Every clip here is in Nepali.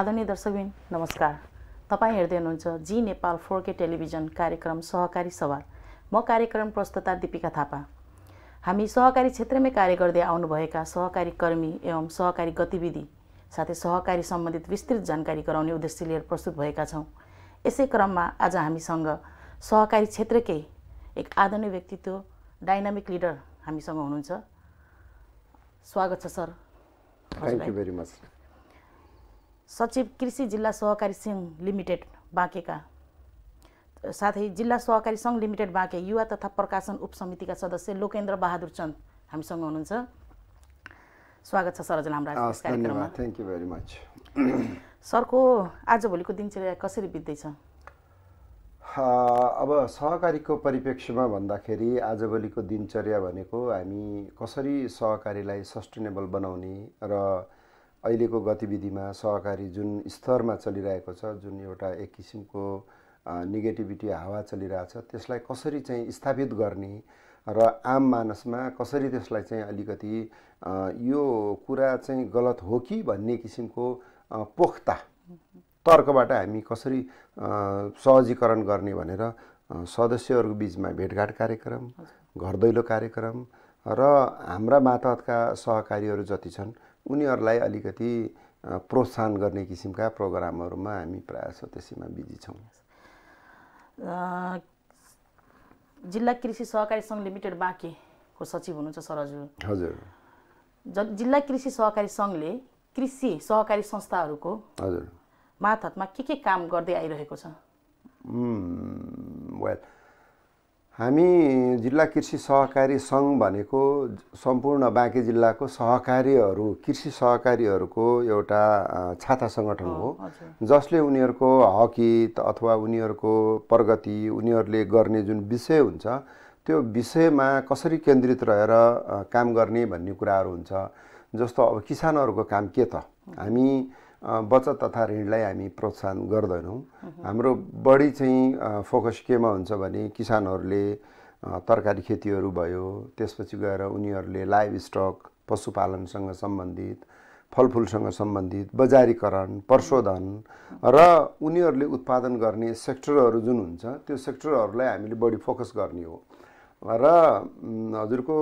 आदरणीय दर्शकबिन नमस्कार तपाईँ हेर्दै हुनुहुन्छ G Nepal four K television कार्यक्रम सहकारी सवाल म कार्यक्रम प्रस्तुता दिपिका थापा हामी सहकारी क्षेत्रमै कार्य गर्दै आउनुभएका सहकारी कर्मी एवं सहकारी गतिविधि साथै सहकारी सम्बन्धित विस्तृत जानकारी गराउने उद्देश्य लिएर प्रस्तुत भएका छौँ यसै क्रममा आज हामीसँग सहकारी क्षेत्रकै एक आदरणीय व्यक्तित्व डाइनामिक लिडर हामीसँग हुनुहुन्छ स्वागत छ sir thank you very much सचिव कृषि जिल्ला सहकारी सङ्घ लिमिटेड बाँकेका साथै जिल्ला सहकारी सङ्घ लिमिटेड बाँके युवा तथा प्रकाशन उपसमितिका सदस्य लोकेन्द्र बहादुर चन्द हामीसँग हुनुहुन्छ स्वागत छ सरजल हाम्रो थ्याङ्क यू भेरी मच सरको आजभोलिको दिनचर्या कसरी बित्दैछ अब सहकारीको परिप्रेक्ष्यमा भन्दाखेरि आजभोलिको दिनचर्या भनेको हामी कसरी सहकारीलाई सस्टेनेबल बनाउने र अहिलेको गतिविधिमा सहकारी जुन स्तरमा चलिरहेको छ जुन एउटा एक किसिमको नेगेटिभिटी हावा चलिरहेको छ त्यसलाई कसरी चाहिँ स्थापित गर्ने र आम मानसमा कसरी त्यसलाई चाहिँ अलिकति यो कुरा चाहिँ गलत हो कि भन्ने किसिमको पोख्ता तर्कबाट हामी कसरी सहजीकरण गर्ने भनेर सदस्यहरूको बिचमा भेटघाट कार्यक्रम घर दैलो कार्यक्रम र हाम्रा मातहतका सहकारीहरू जति छन् उनीहरूलाई अलिकति प्रोत्साहन गर्ने किसिमका प्रोग्रामहरूमा हामी प्रायः त्यसैमा बिजी छौँ जिल्ला कृषि सहकारी सङ्घ लिमिटेड बाँकेको सचिव हुनुहुन्छ सर हजुर हजुर जिल्ला कृषि सहकारी सङ्घले कृषि सहकारी संस्थाहरूको हजुर मातहतमा के के काम गर्दै आइरहेको छ वेल हामी जिल्ला कृषि सहकारी सङ्घ भनेको सम्पूर्ण बाँकी जिल्लाको सहकारीहरू कृषि सहकारीहरूको एउटा छाता सङ्गठन हो जसले उनीहरूको हकित अथवा उनीहरूको प्रगति उनीहरूले गर्ने जुन विषय हुन्छ त्यो विषयमा कसरी केन्द्रित रहेर काम गर्ने भन्ने कुराहरू हुन्छ जस्तो अब किसानहरूको काम के त हामी बचत तथा ऋणलाई हामी प्रोत्साहन गर्दैनौँ हाम्रो बढी चाहिँ फोकस केमा हुन्छ भने किसानहरूले तरकारी खेतीहरू भयो त्यसपछि गएर उनीहरूले लाइभ स्टक पशुपालनसँग सम्बन्धित फलफुलसँग सम्बन्धित बजारीकरण प्रशोधन र उनीहरूले उत्पादन गर्ने सेक्टरहरू जुन हुन्छ त्यो सेक्टरहरूलाई हामीले बढी फोकस गर्ने हो र हजुरको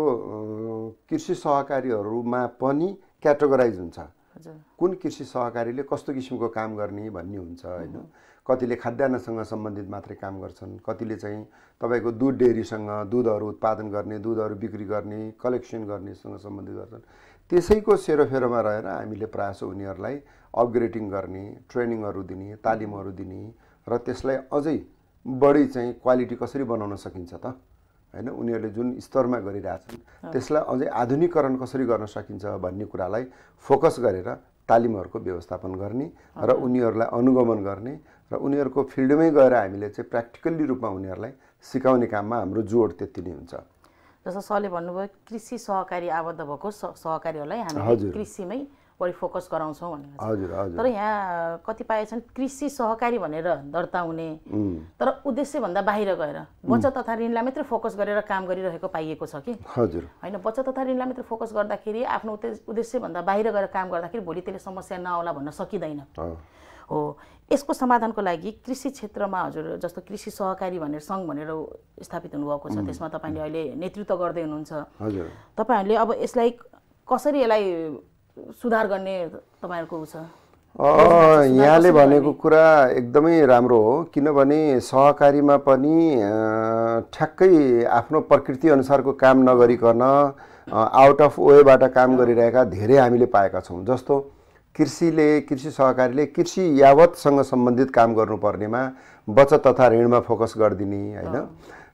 कृषि सहकारीहरूमा पनि क्याटेगोराइज हुन्छ कुन कृषि सहकारीले कस्तो किसिमको काम गर्ने भन्ने हुन्छ होइन कतिले खाद्यान्नसँग सम्बन्धित मात्रै काम गर्छन् कतिले चाहिँ तपाईँको दुध डेरीसँग दुधहरू उत्पादन गर्ने दुधहरू बिक्री गर्ने कलेक्सन गर्नेसँग सम्बन्धित गर्छन् त्यसैको सेरोफेरोमा रहेर हामीले प्रायः उनीहरूलाई अपग्रेडिङ गर्ने ट्रेनिङहरू दिने तालिमहरू दिने र त्यसलाई अझै बढी चाहिँ क्वालिटी कसरी बनाउन सकिन्छ त होइन उनीहरूले जुन स्तरमा गरिरहेछन् त्यसलाई अझै आधुनिकरण कसरी गर्न सकिन्छ भन्ने कुरालाई फोकस गरेर तालिमहरूको व्यवस्थापन गर्ने र उनीहरूलाई अनुगमन गर्ने र उनीहरूको फिल्डमै गएर हामीले चाहिँ प्र्याक्टिकल्ली रूपमा उनीहरूलाई सिकाउने काममा हाम्रो जोड त्यति नै हुन्छ जस्तो सरले भन्नुभयो कृषि सहकारी आबद्ध भएको सहकारीहरूलाई हामी कृषिमै बढी फोकस गराउँछौँ भनेर तर यहाँ कतिपय छन् कृषि सहकारी भनेर दर्ता हुने तर उद्देश्यभन्दा बाहिर गएर बचत तथा ऋणलाई मात्रै फोकस गरेर काम गरिरहेको पाइएको छ कि हजुर होइन बचत तथा ऋणलाई मात्रै फोकस गर्दाखेरि आफ्नो उद्देश्यभन्दा बाहिर गएर काम गर्दाखेरि भोलि त्यसले समस्या नआउला भन्न सकिँदैन हो यसको समाधानको लागि कृषि क्षेत्रमा हजुर जस्तो कृषि सहकारी भनेर सङ्घ भनेर स्थापित हुनुभएको छ त्यसमा तपाईँले अहिले नेतृत्व गर्दै हुनुहुन्छ तपाईँहरूले अब यसलाई कसरी यसलाई सुधार गर्ने तपाईँहरूको छ यहाँले भनेको कुरा एकदमै राम्रो हो किनभने सहकारीमा पनि ठ्याक्कै आफ्नो प्रकृतिअनुसारको काम नगरिकन आउट अफ वेबाट काम गरिरहेका धेरै हामीले पाएका छौँ जस्तो कृषिले कृषि सहकारीले कृषि यावतसँग सम्बन्धित काम गर्नुपर्नेमा बचत तथा ऋणमा फोकस गरिदिने होइन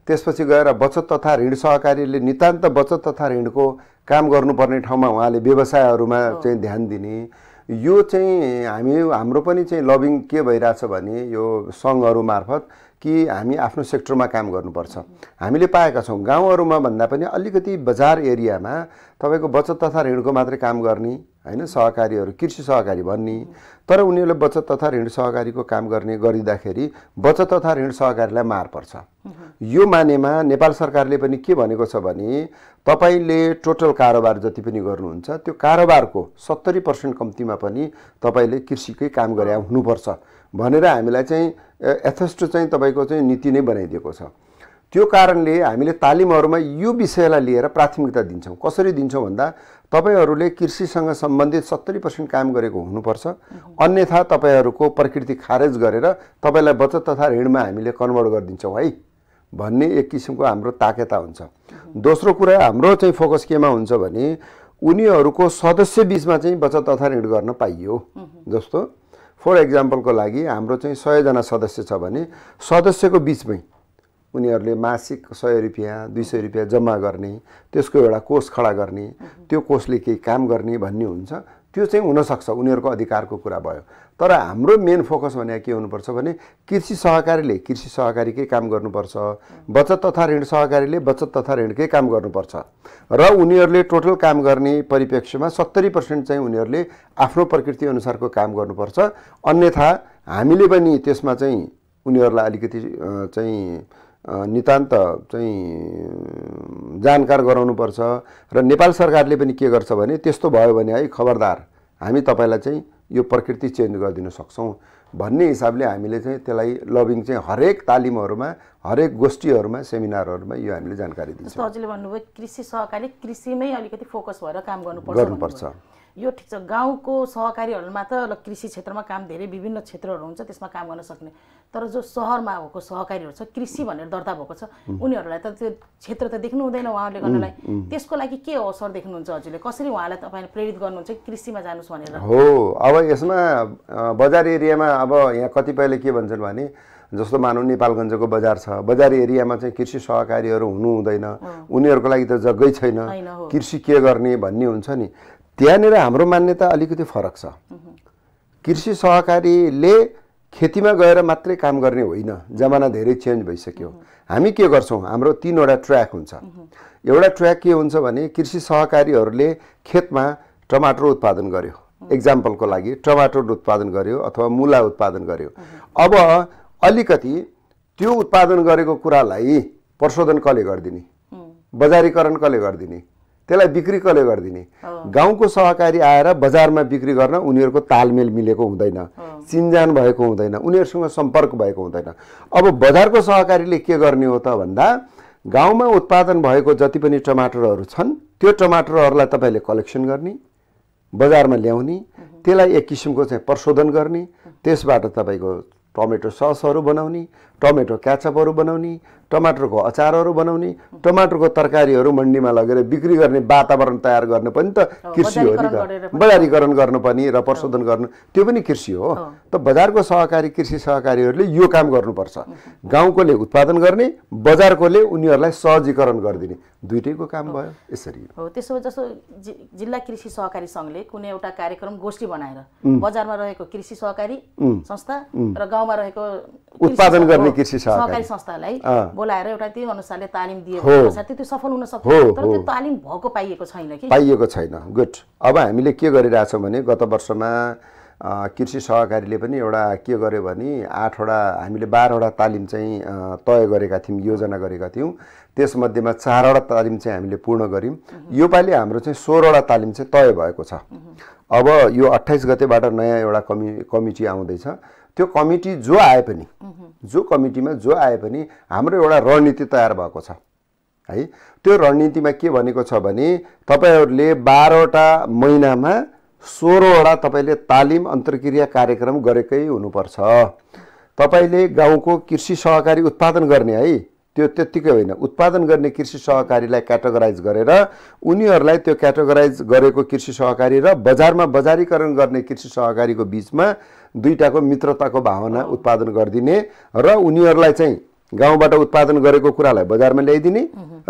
त्यसपछि गएर बचत तथा ऋण सहकारीले नितान्त बचत तथा ऋणको काम गर्नुपर्ने ठाउँमा उहाँले व्यवसायहरूमा चाहिँ ध्यान दिने यो चाहिँ हामी हाम्रो पनि चाहिँ लभिङ के भइरहेछ भने यो सङ्घहरू मार्फत कि हामी आफ्नो सेक्टरमा काम गर्नुपर्छ हामीले पाएका छौँ गाउँहरूमा भन्दा पनि अलिकति बजार एरियामा तपाईँको बचत तथा ऋणको मात्रै काम गर्ने होइन सहकारीहरू कृषि सहकारी भन्ने तर उनीहरूले बचत तथा ऋण सहकारीको काम गर्ने गरिँदाखेरि बचत तथा ऋण सहकारीलाई मार पर्छ यो मानेमा नेपाल सरकारले पनि के भनेको छ भने तपाईँले टोटल कारोबार जति पनि गर्नुहुन्छ त्यो कारोबारको सत्तरी पर्सेन्ट कम्तीमा पनि तपाईँले कृषिकै काम गरे हुनुपर्छ भनेर हामीलाई चाहिँ यथेष्ट चाहिँ तपाईँको चाहिँ नीति नै बनाइदिएको छ त्यो कारणले हामीले तालिमहरूमा यो विषयलाई लिएर प्राथमिकता दिन्छौँ कसरी दिन्छौँ भन्दा तपाईँहरूले कृषिसँग सम्बन्धित सत्तरी पर्सेन्ट काम गरेको हुनुपर्छ अन्यथा तपाईँहरूको प्रकृति खारेज गरेर तपाईँलाई बचत तथा ऋणमा हामीले कन्भर्ट गरिदिन्छौँ है भन्ने एक किसिमको हाम्रो ताकेता हुन्छ दोस्रो कुरा हाम्रो चाहिँ फोकस केमा हुन्छ भने उनीहरूको सदस्य बिचमा चाहिँ बचत तथा ऋण गर्न पाइयो जस्तो फर एक्जाम्पलको लागि हाम्रो चाहिँ सयजना सदस्य छ भने सदस्यको बिचमै उनीहरूले मासिक सय रुपियाँ दुई सय रुपियाँ जम्मा गर्ने त्यसको एउटा कोष खडा गर्ने त्यो कोषले केही काम गर्ने भन्ने हुन्छ त्यो चाहिँ हुनसक्छ उनीहरूको अधिकारको कुरा भयो तर हाम्रो मेन फोकस भने के हुनुपर्छ भने कृषि सहकारीले कृषि सहकारीकै काम गर्नुपर्छ बचत तथा ऋण सहकारीले बचत तथा ऋणकै काम गर्नुपर्छ र उनीहरूले टोटल काम गर्ने परिप्रेक्ष्यमा सत्तरी पर्सेन्ट चाहिँ उनीहरूले आफ्नो प्रकृतिअनुसारको काम गर्नुपर्छ अन्यथा हामीले पनि त्यसमा चाहिँ उनीहरूलाई अलिकति चाहिँ नितान्त चाहिँ जानकार गराउनुपर्छ र नेपाल सरकारले पनि के गर्छ भने त्यस्तो भयो भने है खबरदार हामी तपाईँलाई चाहिँ यो प्रकृति चेन्ज गरिदिन सक्छौँ भन्ने हिसाबले हामीले चाहिँ त्यसलाई लभिङ चाहिँ हरेक तालिमहरूमा हरेक गोष्ठीहरूमा सेमिनारहरूमा यो हामीले जानकारी दिन्छौँ हजुरले भन्नुभयो कृषि सहकारी कृषिमै अलिकति फोकस भएर काम गर्नुपर्छ गर्नुपर्छ यो ठिक छ गाउँको सहकारीहरूमा त कृषि क्षेत्रमा काम धेरै विभिन्न क्षेत्रहरू हुन्छ त्यसमा काम गर्न सक्ने तर जो सहरमा भएको सहकारीहरू छ कृषि भनेर दर्ता भएको छ उनीहरूलाई त त्यो क्षेत्र त देख्नु हुँदैन उहाँहरूले गर्नलाई त्यसको लागि के अवसर देख्नुहुन्छ हजुरले कसरी उहाँलाई तपाईँले प्रेरित गर्नुहुन्छ कृषिमा जानुहोस् भनेर हो अब यसमा बजार एरियामा अब यहाँ कतिपयले के भन्छन् भने जस्तो मानौँ नेपालगञ्जको बजार छ बजार एरियामा चाहिँ कृषि सहकारीहरू हुनु हुँदैन उनीहरूको लागि त जग्गै छैन कृषि के गर्ने भन्ने हुन्छ नि त्यहाँनिर हाम्रो मान्यता अलिकति फरक छ कृषि सहकारीले खेतीमा गएर मात्रै काम गर्ने होइन जमाना धेरै चेन्ज भइसक्यो हामी के गर्छौँ हाम्रो तिनवटा ट्र्याक हुन्छ एउटा ट्र्याक के हुन्छ भने कृषि सहकारीहरूले खेतमा टमाटर उत्पादन गर्यो एक्जाम्पलको लागि टमाटर उत्पादन गर्यो अथवा मुला उत्पादन गर्यो अब अलिकति त्यो उत्पादन गरेको कुरालाई प्रशोधन कसले गरिदिने बजारीकरण कसले गरिदिने त्यसलाई बिक्री कसले गरिदिने गाउँको सहकारी आएर बजारमा बिक्री गर्न उनीहरूको तालमेल मिलेको हुँदैन चिन्जान भएको हुँदैन उनीहरूसँग सम्पर्क भएको हुँदैन अब बजारको सहकारीले के गर्ने हो त भन्दा गाउँमा उत्पादन भएको जति पनि टमाटरहरू छन् त्यो टमाटरहरूलाई तपाईँले कलेक्सन गर्ने बजारमा ल्याउने त्यसलाई एक किसिमको चाहिँ प्रशोधन गर्ने त्यसबाट तपाईँको टमेटो ससहरू बनाउने टमेटो क्याचअपहरू बनाउने टमाटरको अचारहरू बनाउने टमाटरको तरकारीहरू मन्डीमा लगेर बिक्री गर्ने वातावरण तयार गर्ने पनि त कृषि हो नि त बजारीकरण गर्नु पनि र प्रशोधन गर्नु त्यो पनि कृषि हो त बजारको सहकारी कृषि सहकारीहरूले यो काम गर्नुपर्छ गाउँकोले उत्पादन गर्ने बजारकोले उनीहरूलाई सहजीकरण गरिदिने दुइटैको काम भयो यसरी हो त्यसो जस्तो जिल्ला कृषि सहकारी सङ्घले कुनै एउटा कार्यक्रम गोष्ठी बनाएर बजारमा रहेको कृषि सहकारी संस्था र गाउँमा रहेको उत्पादन गर्ने कृषि सहकारी संस्थालाई बोलाएर एउटा त्यही अनुसारले तालिम दिएको अनुसार त्यो सफल हुन सक्छ तर त्यो तालिम भएको पाइएको छैन कि पाइएको छैन गुड अब हामीले के गरिरहेछौँ भने गत वर्षमा कृषि सहकारीले पनि एउटा के गर्यो भने आठवटा हामीले बाह्रवटा तालिम चाहिँ तय गरेका थियौँ योजना गरेका थियौँ त्यसमध्येमा चारवटा तालिम चाहिँ हामीले पूर्ण गऱ्यौँ योपालि हाम्रो चाहिँ सोह्रवटा तालिम चाहिँ तय भएको छ अब यो अट्ठाइस गतेबाट नयाँ एउटा कमि कमिटी आउँदैछ त्यो कमिटी जो आए पनि जो कमिटीमा जो आए पनि हाम्रो एउटा रणनीति तयार भएको छ है त्यो रणनीतिमा के भनेको छ भने तपाईँहरूले बाह्रवटा महिनामा सोह्रवटा तपाईँले तालिम अन्तर्क्रिया कार्यक्रम गरेकै हुनुपर्छ तपाईँले गाउँको कृषि सहकारी उत्पादन गर्ने है त्यो त्यत्तिकै होइन उत्पादन गर्ने कृषि सहकारीलाई क्याटेगोराइज गरेर उनीहरूलाई त्यो क्याटेगोराइज गरेको कृषि सहकारी र बजारमा बजारीकरण गर्ने कृषि सहकारीको बिचमा दुईवटाको मित्रताको भावना उत्पादन गरिदिने र उनीहरूलाई चाहिँ गाउँबाट उत्पादन गरेको कुरालाई बजारमा ल्याइदिने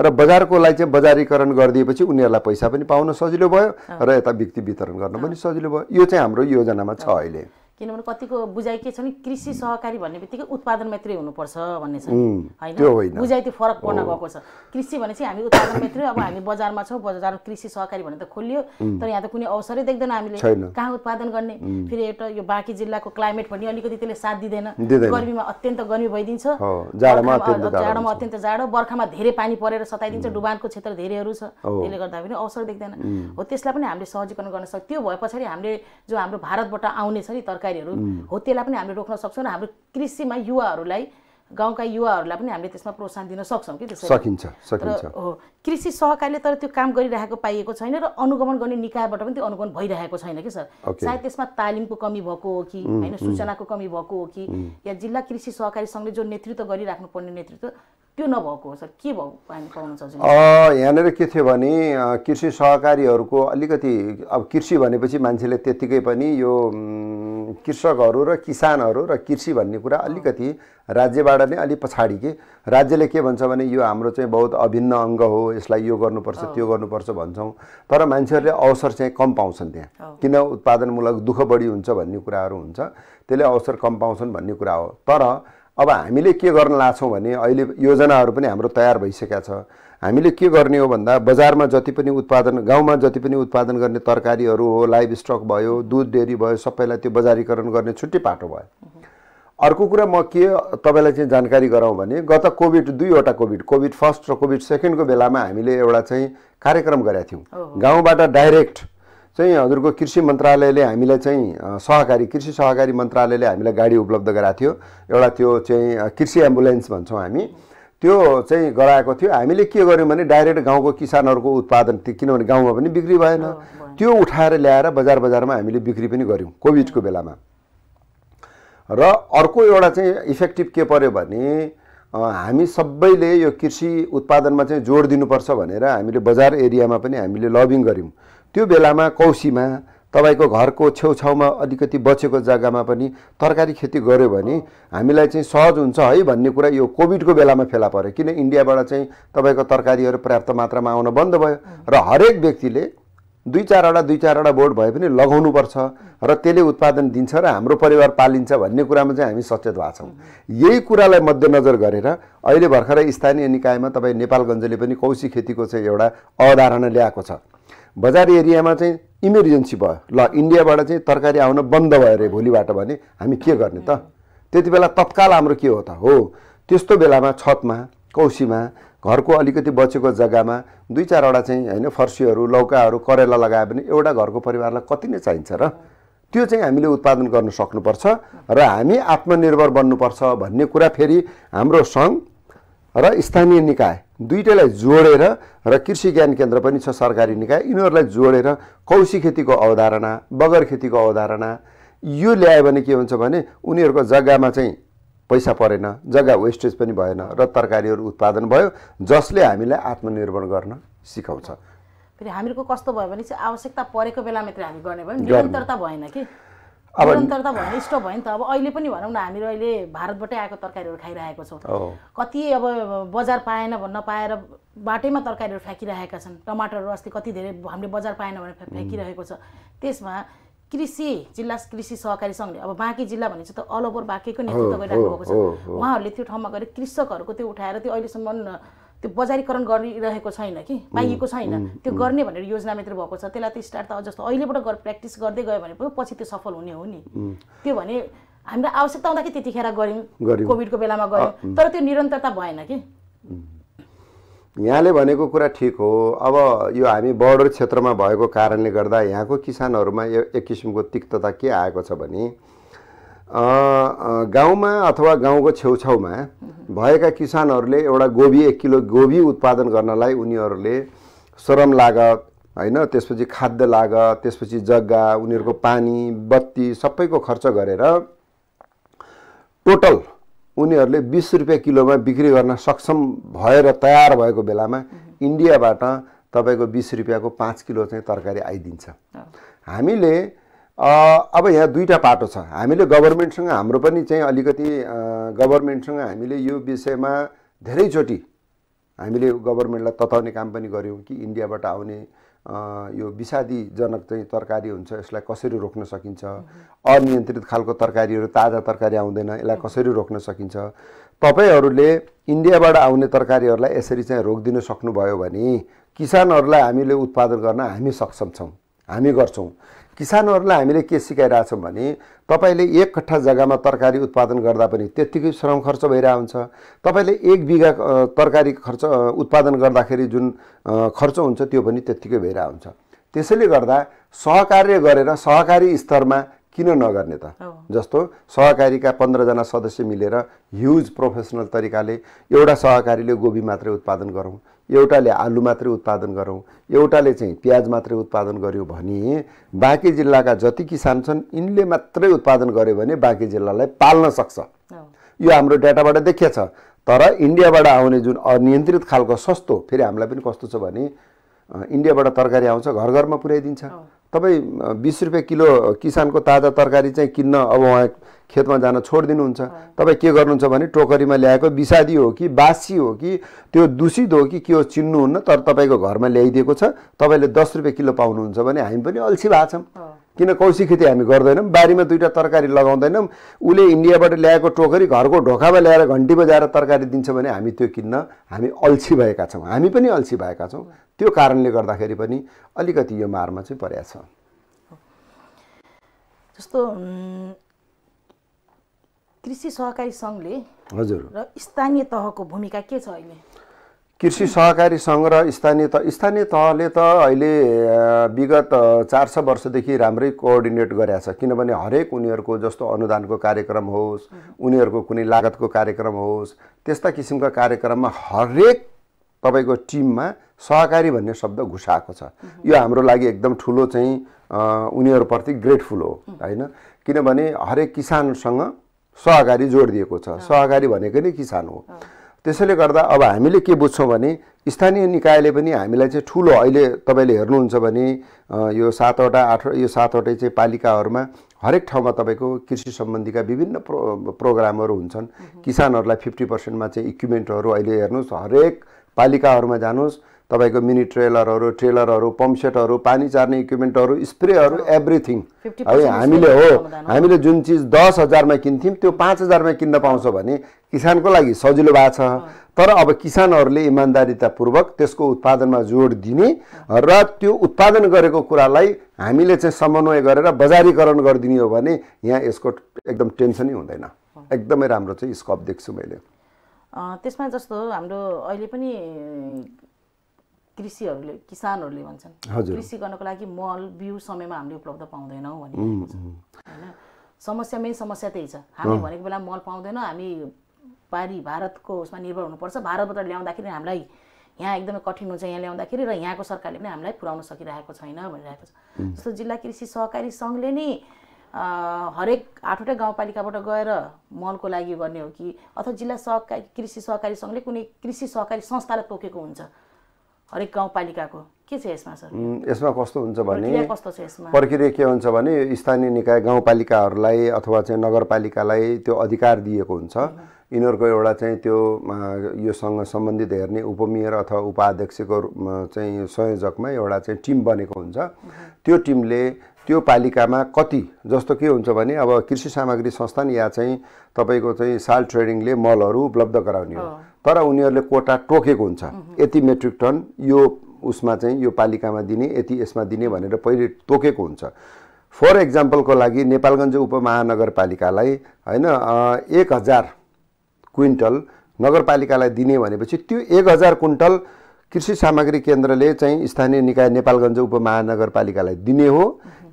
र बजारकोलाई चाहिँ बजारीकरण गरिदिएपछि उनीहरूलाई पैसा पनि पाउन सजिलो भयो र यता व्यक्ति वितरण गर्न पनि सजिलो भयो यो चाहिँ हाम्रो योजनामा छ अहिले किनभने कतिको बुझाइ के छ भने कृषि सहकारी भन्ने बित्तिकै उत्पादन मात्रै हुनुपर्छ भन्ने छ होइन बुझाइ त्यो फरक पर्न गएको छ कृषि भने चाहिँ हामी उत्पादन मात्रै अब हामी बजारमा छौँ बजारमा कृषि सहकारी भने त खोलियो तर यहाँ त कुनै अवसरै देख्दैन हामीले कहाँ उत्पादन गर्ने फेरि एउटा यो बाँकी जिल्लाको क्लाइमेट पनि अलिकति त्यसले साथ दिँदैन गर्मीमा अत्यन्त गर्मी भइदिन्छ जाडोमा अत्यन्त जाडो बर्खामा धेरै पानी परेर सताइदिन्छ डुबानको क्षेत्र धेरैहरू छ त्यसले गर्दा पनि अवसर देख्दैन हो त्यसलाई पनि हामीले सहजीकरण गर्न सक्छ त्यो भए पछाडि हामीले जो हाम्रो भारतबाट आउने छ नि तरकारीहरू हो त्यसलाई पनि हामीले रोक्न सक्छौँ र हाम्रो कृषिमा युवाहरूलाई गाउँका युवाहरूलाई पनि हामीले त्यसमा प्रोत्साहन दिन सक्छौँ कि सकिन्छ सकिन्छ हो कृषि सहकारीले तर त्यो काम गरिरहेको पाइएको छैन र अनुगमन गर्ने निकायबाट पनि त्यो अनुगमन भइरहेको छैन कि सर सायद त्यसमा तालिमको कमी भएको हो कि होइन सूचनाको कमी भएको हो कि या जिल्ला कृषि सहकारी सङ्घले जो नेतृत्व गरिराख्नु पर्ने नेतृत्व त्यो नभएको हो सर के भयो यहाँनिर के थियो भने कृषि सहकारीहरूको अलिकति अब कृषि भनेपछि मान्छेले त्यत्तिकै पनि यो कृषकहरू र किसानहरू र कृषि भन्ने कुरा अलिकति राज्यबाट नै अलिक पछाडि के राज्यले के भन्छ भने यो हाम्रो चाहिँ बहुत अभिन्न अङ्ग हो यसलाई यो गर्नुपर्छ त्यो गर्नुपर्छ भन्छौँ तर मान्छेहरूले अवसर चाहिँ कम पाउँछन् त्यहाँ किन उत्पादनमूलक दुःख बढी हुन्छ भन्ने कुराहरू हुन्छ त्यसले अवसर कम पाउँछन् भन्ने कुरा हो तर अब हामीले के गर्न लाग्छौँ भने अहिले योजनाहरू पनि हाम्रो तयार भइसकेका छ हामीले के गर्ने हो भन्दा बजारमा जति पनि उत्पादन गाउँमा जति पनि उत्पादन गर्ने तरकारीहरू हो लाइभ स्टक भयो दुध डेरी भयो सबैलाई त्यो बजारीकरण गर्ने छुट्टै पाटो भयो अर्को कुरा म के तपाईँलाई चाहिँ जानकारी गराउँ भने गत कोभिड दुईवटा कोभिड कोभिड फर्स्ट र कोभिड सेकेन्डको बेलामा हामीले एउटा चाहिँ कार्यक्रम गरेका थियौँ गाउँबाट डाइरेक्ट चाहिँ हजुरको कृषि मन्त्रालयले हामीलाई चाहिँ सहकारी कृषि सहकारी मन्त्रालयले हामीलाई गाडी उपलब्ध गराएको थियो एउटा त्यो चाहिँ कृषि एम्बुलेन्स भन्छौँ हामी त्यो चाहिँ गराएको थियो हामीले के गर्यौँ भने डाइरेक्ट गाउँको किसानहरूको उत्पादन थियो किनभने गाउँमा पनि बिक्री भएन त्यो उठाएर ल्याएर बजार बजारमा हामीले बिक्री पनि गऱ्यौँ कोभिडको बेलामा र अर्को एउटा चाहिँ इफेक्टिभ के पर्यो भने हामी सबैले यो कृषि उत्पादनमा चाहिँ जोड दिनुपर्छ भनेर हामीले बजार एरियामा पनि हामीले लबिङ गऱ्यौँ त्यो बेलामा कौसीमा तपाईँको घरको छेउछाउमा अलिकति बचेको जग्गामा पनि तरकारी खेती गऱ्यो भने हामीलाई चाहिँ सहज हुन्छ है भन्ने कुरा यो कोभिडको बेलामा फेला पऱ्यो किन इन्डियाबाट चाहिँ तपाईँको तरकारीहरू पर्याप्त मात्रामा आउन बन्द भयो र हरेक व्यक्तिले दुई चारवटा दुई चारवटा बोर्ड भए पनि लगाउनुपर्छ र त्यसले उत्पादन दिन्छ र हाम्रो परिवार पालिन्छ भन्ने कुरामा चाहिँ हामी सचेत भएको छौँ यही कुरालाई मध्यनजर गरेर अहिले भर्खरै स्थानीय निकायमा तपाईँ नेपालगञ्जले पनि कौशी खेतीको चाहिँ एउटा अवधारणा ल्याएको छ बजार एरियामा चाहिँ इमर्जेन्सी भयो ल इन्डियाबाट चाहिँ तरकारी आउन बन्द भयो अरे भोलिबाट भने हामी के गर्ने त त्यति बेला तत्काल हाम्रो के हो त हो त्यस्तो बेलामा छतमा कौसीमा घरको अलिकति बचेको जग्गामा दुई चारवटा चाहिँ होइन फर्सीहरू लौकाहरू करेला लगायो भने एउटा घरको परिवारलाई कति नै चाहिन्छ र त्यो चाहिँ हामीले उत्पादन गर्न सक्नुपर्छ र हामी आत्मनिर्भर बन्नुपर्छ भन्ने कुरा फेरि हाम्रो सङ्घ र स्थानीय निकाय दुइटैलाई जोडेर र कृषि ज्ञान केन्द्र पनि छ सरकारी निकाय यिनीहरूलाई जोडेर कौशी खेतीको अवधारणा बगर खेतीको अवधारणा यो ल्यायो भने के हुन्छ भने उनीहरूको जग्गामा चाहिँ पैसा परेन जग्गा वेस्टेज पनि भएन र तरकारीहरू उत्पादन भयो जसले हामीलाई आत्मनिर्भर गर्न सिकाउँछ फेरि हामीहरूको कस्तो भयो भने चाहिँ आवश्यकता परेको बेला मात्रै हामी गर्ने भयो निरन्तरता भएन कि अब निरन्तरता भन्ने स्टप भयो नि त अब अहिले पनि भनौँ न हामीहरू अहिले भारतबाटै आएको तरकारीहरू खाइरहेको छौँ कति अब बजार पाएन भन्न पाएर बाटैमा तरकारीहरू फ्याँकिरहेका छन् टमाटरहरू अस्ति कति धेरै हामीले बजार पाएन भने फ्याँकिरहेको छ त्यसमा कृषि जिल्ला कृषि सहकारी सङ्घले अब बाँकी जिल्ला भने चाहिँ त अल ओभर बाँकीको नेतृत्व गरिराख्नु भएको छ उहाँहरूले त्यो ठाउँमा गएर कृषकहरूको त्यो उठाएर त्यो अहिलेसम्म त्यो बजारीकरण गरिरहेको छैन कि पाइएको छैन त्यो गर्ने भनेर योजना मात्रै भएको छ त्यसलाई त स्टार्ट त जस्तो अहिलेबाट गर प्र्याक्टिस गर्दै गयो भने पनि पछि त्यो सफल हुने हो नि त्यो भने हामीलाई आवश्यकता कि त्यतिखेर गऱ्यौँ कोभिडको बेलामा गऱ्यौँ तर त्यो निरन्तरता भएन कि यहाँले भनेको कुरा ठिक हो अब यो हामी बोर्डर क्षेत्रमा भएको कारणले गर्दा यहाँको किसानहरूमा एक किसिमको तिक्तता के आएको छ भने गाउँमा अथवा गाउँको छेउछाउमा भएका किसानहरूले एउटा गोबी एक किलो गोबी उत्पादन गर्नलाई उनीहरूले श्रम लागत होइन त्यसपछि खाद्य लागत त्यसपछि जग्गा उनीहरूको पानी बत्ती सबैको खर्च गरेर टोटल उनीहरूले बिस रुपियाँ किलोमा बिक्री गर्न सक्षम भएर तयार भएको बेलामा इन्डियाबाट तपाईँको बिस रुपियाँको पाँच किलो चाहिँ तरकारी आइदिन्छ हामीले अब यहाँ दुईवटा पाटो छ हामीले गभर्मेन्टसँग हाम्रो पनि चाहिँ अलिकति गभर्मेन्टसँग हामीले यो विषयमा धेरैचोटि हामीले गभर्मेन्टलाई तताउने काम पनि गऱ्यौँ कि इन्डियाबाट आउने यो विषादीजनक चाहिँ तरकारी हुन्छ यसलाई कसरी रोक्न सकिन्छ अनियन्त्रित खालको तरकारीहरू ताजा तरकारी आउँदैन यसलाई कसरी रोक्न सकिन्छ तपाईँहरूले इन्डियाबाट आउने तरकारीहरूलाई यसरी चाहिँ रोकिदिन सक्नुभयो भने किसानहरूलाई हामीले उत्पादन गर्न हामी सक्षम छौँ हामी गर्छौँ किसानहरूलाई हामीले के सिकाइरहेछौँ भने तपाईँले एक कट्ठा जग्गामा तरकारी उत्पादन गर्दा पनि त्यत्तिकै श्रम खर्च भइरहेको हुन्छ तपाईँले एक बिघा तरकारी खर्च उत्पादन गर्दाखेरि जुन खर्च हुन्छ त्यो पनि त्यत्तिकै भइरहेको हुन्छ त्यसैले गर्दा सहकार्य गरेर सहकारी स्तरमा किन नगर्ने त जस्तो सहकारीका पन्ध्रजना सदस्य मिलेर ह्युज प्रोफेसनल तरिकाले एउटा सहकारीले गोबी मात्रै उत्पादन गरौँ एउटाले आलु मात्रै उत्पादन गरौँ एउटाले चाहिँ प्याज मात्रै उत्पादन गर्यो भने बाँकी जिल्लाका जति किसान छन् यिनले मात्रै उत्पादन गर्यो भने बाँकी जिल्लालाई पाल्न सक्छ यो हाम्रो डाटाबाट देखिएछ तर इन्डियाबाट आउने जुन अनियन्त्रित खालको सस्तो फेरि हामीलाई पनि कस्तो छ भने इन्डियाबाट तरकारी आउँछ घर घरमा पुर्याइदिन्छ तपाईँ बिस रुपियाँ किलो किसानको ताजा तरकारी चाहिँ किन्न अब उहाँ खेतमा जान छोडिदिनुहुन्छ तपाईँ के गर्नुहुन्छ भने टोकरीमा ल्याएको विषादी हो कि बासी हो कि त्यो दूषित हो कि के हो चिन्नुहुन्न तर तपाईँको घरमा ल्याइदिएको छ तपाईँले दस रुपियाँ किलो पाउनुहुन्छ भने हामी पनि अल्छी भएको छौँ किन कौशी खेती हामी गर्दैनौँ बारीमा दुईवटा तरकारी लगाउँदैनौँ उसले इन्डियाबाट ल्याएको टोकरी घरको ढोकामा ल्याएर घन्टी बजाएर तरकारी दिन्छ भने हामी त्यो किन्न हामी अल्छी भएका छौँ हामी पनि अल्छी भएका छौँ त्यो कारणले गर्दाखेरि पनि अलिकति यो मारमा चाहिँ परेको छ जस्तो कृषि सहकारी सङ्घले हजुर र स्थानीय तहको भूमिका के छ अहिले कृषि सहकारी सङ्घ र स्थानीय त स्थानीय तहले त अहिले विगत चार सय वर्षदेखि राम्रै कोअर्डिनेट गरेका छ किनभने हरेक उनीहरूको जस्तो अनुदानको कार्यक्रम होस् उनीहरूको कुनै लागतको कार्यक्रम होस् त्यस्ता किसिमका कार्यक्रममा हरेक तपाईँको टिममा सहकारी भन्ने शब्द घुसाएको छ यो हाम्रो लागि एकदम ठुलो चाहिँ उनीहरूप्रति ग्रेटफुल हो होइन किनभने हरेक किसानसँग सहकारी जोड दिएको छ सहकारी भनेको नै किसान हो त्यसैले गर्दा अब हामीले के बुझ्छौँ भने स्थानीय निकायले पनि हामीलाई चाहिँ ठुलो अहिले तपाईँले हेर्नुहुन्छ भने यो सातवटा आठ यो सातवटै चाहिँ पालिकाहरूमा हरेक ठाउँमा तपाईँको कृषि सम्बन्धीका विभिन्न प्रो प्रोग्रामहरू हुन्छन् किसानहरूलाई फिफ्टी पर्सेन्टमा चाहिँ इक्विपमेन्टहरू अहिले हेर्नुहोस् हरेक पालिकाहरूमा जानुहोस् तपाईँको मिनी ट्रेलरहरू ट्रेलरहरू पम्पसेटहरू पानी चार्ने इक्विपमेन्टहरू स्प्रेहरू एभ्रिथिङ है हामीले हो हामीले जुन चिज दस हजारमा किन्थ्यौँ त्यो पाँच हजारमा किन्न पाउँछ भने किसानको लागि सजिलो भएको छ तर अब किसानहरूले इमान्दारितापूर्वक त्यसको उत्पादनमा जोड दिने र त्यो उत्पादन गरेको कुरालाई हामीले चाहिँ समन्वय गरेर बजारीकरण गरिदिने हो भने यहाँ यसको एकदम टेन्सनै हुँदैन एकदमै राम्रो चाहिँ स्कोप देख्छु मैले त्यसमा जस्तो हाम्रो अहिले पनि कृषिहरूले किसानहरूले भन्छन् कृषि गर्नको लागि मल बिउ समयमा हामीले उपलब्ध पाउँदैनौँ भन्ने होइन समस्या मेन समस्या त्यही छ हामी भनेको बेला मल पाउँदैनौँ हामी पारी भारतको उसमा निर्भर हुनुपर्छ भारतबाट ल्याउँदाखेरि हामीलाई यहाँ एकदमै कठिन हुन्छ यहाँ ल्याउँदाखेरि र यहाँको सरकारले पनि हामीलाई पुऱ्याउन सकिरहेको छैन भनिरहेको छ जस्तो जिल्ला कृषि सहकारी सङ्घले नै हरेक आठवटै गाउँपालिकाबाट गएर मलको लागि गर्ने हो कि अथवा जिल्ला सहकारी कृषि सहकारी सङ्घले कुनै कृषि सहकारी संस्थालाई तोकेको हुन्छ हरेक गाउँपालिकाको के छ यसमा सर यसमा कस्तो हुन्छ भने प्रक्रिया के हुन्छ भने स्थानीय निकाय गाउँपालिकाहरूलाई अथवा चाहिँ नगरपालिकालाई त्यो अधिकार दिएको हुन्छ यिनीहरूको एउटा चाहिँ त्यो योसँग सम्बन्धित हेर्ने उपमेयर अथवा उपाध्यक्षको चाहिँ संयोजकमा एउटा चाहिँ टिम बनेको हुन्छ त्यो टिमले त्यो पालिकामा कति जस्तो के हुन्छ भने अब कृषि सामग्री संस्थान या चाहिँ तपाईँको चाहिँ साल ट्रेडिङले मलहरू उपलब्ध गराउने हो तर उनीहरूले कोटा टोकेको हुन्छ यति मेट्रिक टन यो उसमा चाहिँ यो पालिकामा दिने यति यसमा दिने भनेर पहिले तोकेको हुन्छ फर एक्जाम्पलको लागि नेपालगञ्ज उपमहानगरपालिकालाई होइन एक हजार क्विन्टल नगरपालिकालाई दिने भनेपछि त्यो एक हजार क्विन्टल कृषि सामग्री केन्द्रले चाहिँ स्थानीय निकाय नेपालगञ्ज उपमहानगरपालिकालाई दिने हो